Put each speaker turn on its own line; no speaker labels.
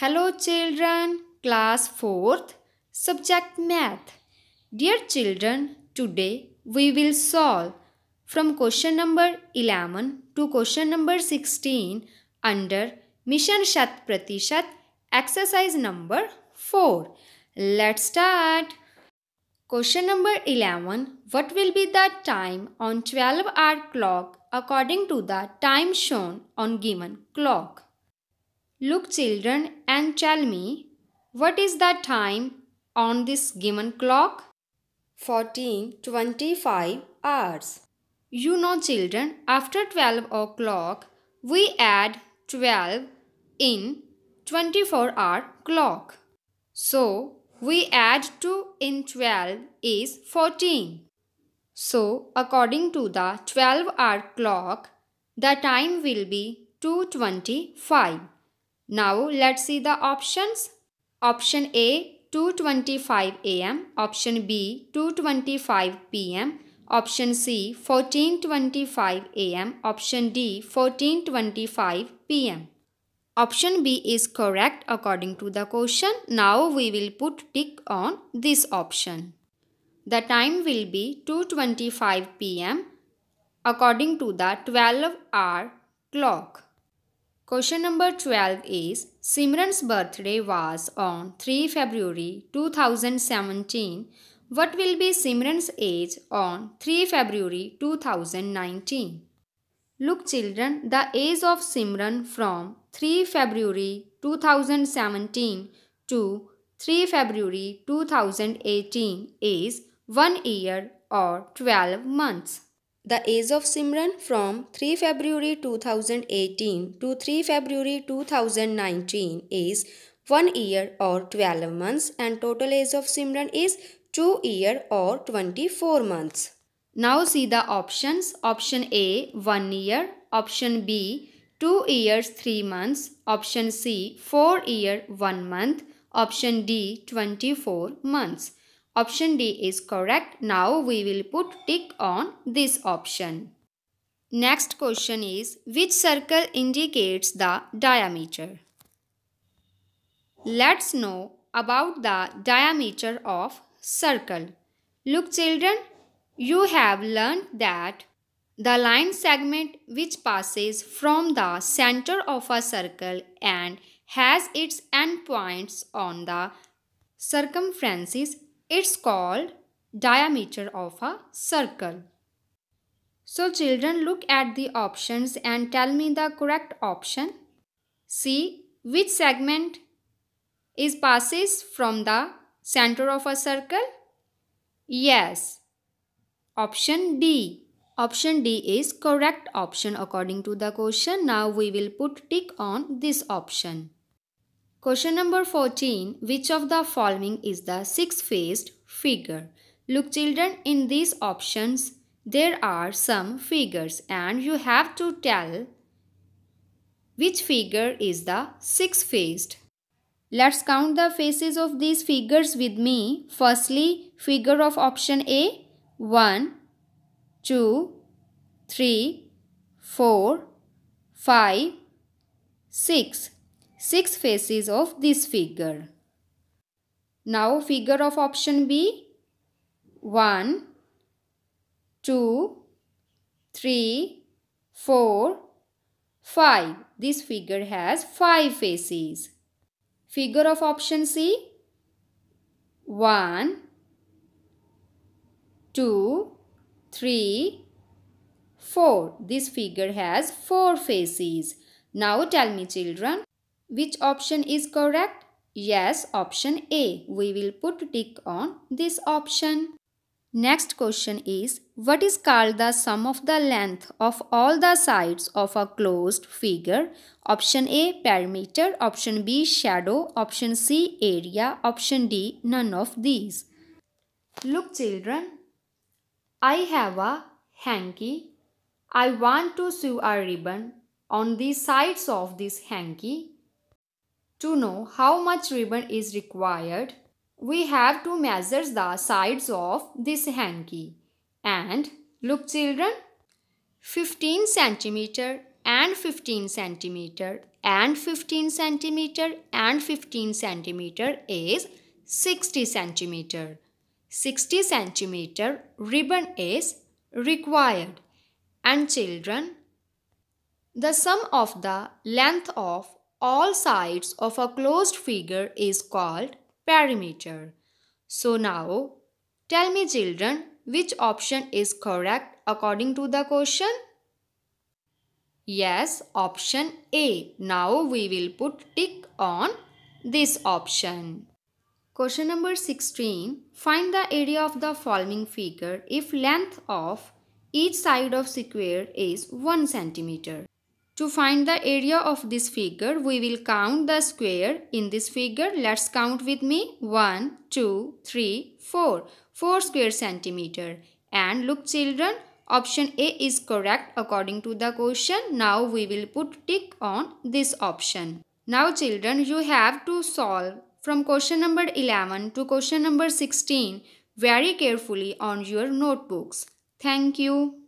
Hello children, class 4th, subject math. Dear children, today we will solve from question number 11 to question number 16 under Mission Shat Pratishat exercise number 4. Let's start. Question number 11. What will be the time on 12 hour clock according to the time shown on given clock? Look, children, and tell me, what is the time on this given clock? 14.25 hours. You know, children, after 12 o'clock, we add 12 in 24 hour clock. So, we add 2 in 12 is 14. So, according to the 12 hour clock, the time will be 225. Now let's see the options. Option A 2:25 a.m., option B 2:25 p.m., option C 14:25 a.m., option D 14:25 p.m. Option B is correct according to the question. Now we will put tick on this option. The time will be 2:25 p.m. according to the 12 hour clock. Question number 12 is Simran's birthday was on 3 February 2017. What will be Simran's age on 3 February 2019? Look children, the age of Simran from 3 February 2017 to 3 February 2018 is 1 year or 12 months the age of Simran from 3 February 2018 to 3 February 2019 is 1 year or 12 months and total age of Simran is 2 year or 24 months. Now see the options. Option A 1 year, option B 2 years 3 months, option C 4 year 1 month, option D 24 months. Option D is correct. Now we will put tick on this option. Next question is which circle indicates the diameter? Let's know about the diameter of circle. Look children, you have learned that the line segment which passes from the center of a circle and has its endpoints on the circumference it's called diameter of a circle. So children look at the options and tell me the correct option. See which segment is passes from the center of a circle? Yes. Option D. Option D is correct option according to the question. Now we will put tick on this option. Question number 14. Which of the following is the six-faced figure? Look children, in these options, there are some figures and you have to tell which figure is the six-faced. Let's count the faces of these figures with me. Firstly, figure of option A. 1, 2, 3, 4, 5, 6 six faces of this figure. Now figure of option B. 1, 2, 3, 4, 5. This figure has 5 faces. Figure of option C. 1, 2, 3, 4. This figure has 4 faces. Now tell me children, which option is correct? Yes, option A. We will put tick on this option. Next question is, what is called the sum of the length of all the sides of a closed figure? Option A, perimeter. Option B, shadow. Option C, area. Option D, none of these. Look children, I have a hanky. I want to sew a ribbon on the sides of this hanky. To know how much ribbon is required, we have to measure the sides of this hanky. And look children, 15 centimeter and 15 centimeter and 15 centimeter and 15 centimeter is 60 centimeter. 60 centimeter ribbon is required. And children, the sum of the length of all sides of a closed figure is called perimeter. So now, tell me children, which option is correct according to the question? Yes, option A. Now we will put tick on this option. Question number 16. Find the area of the following figure if length of each side of square is 1 centimeter. To find the area of this figure, we will count the square in this figure. Let's count with me. 1, 2, 3, 4. 4 square centimeter. And look children, option A is correct according to the question. Now we will put tick on this option. Now children, you have to solve from question number 11 to question number 16 very carefully on your notebooks. Thank you.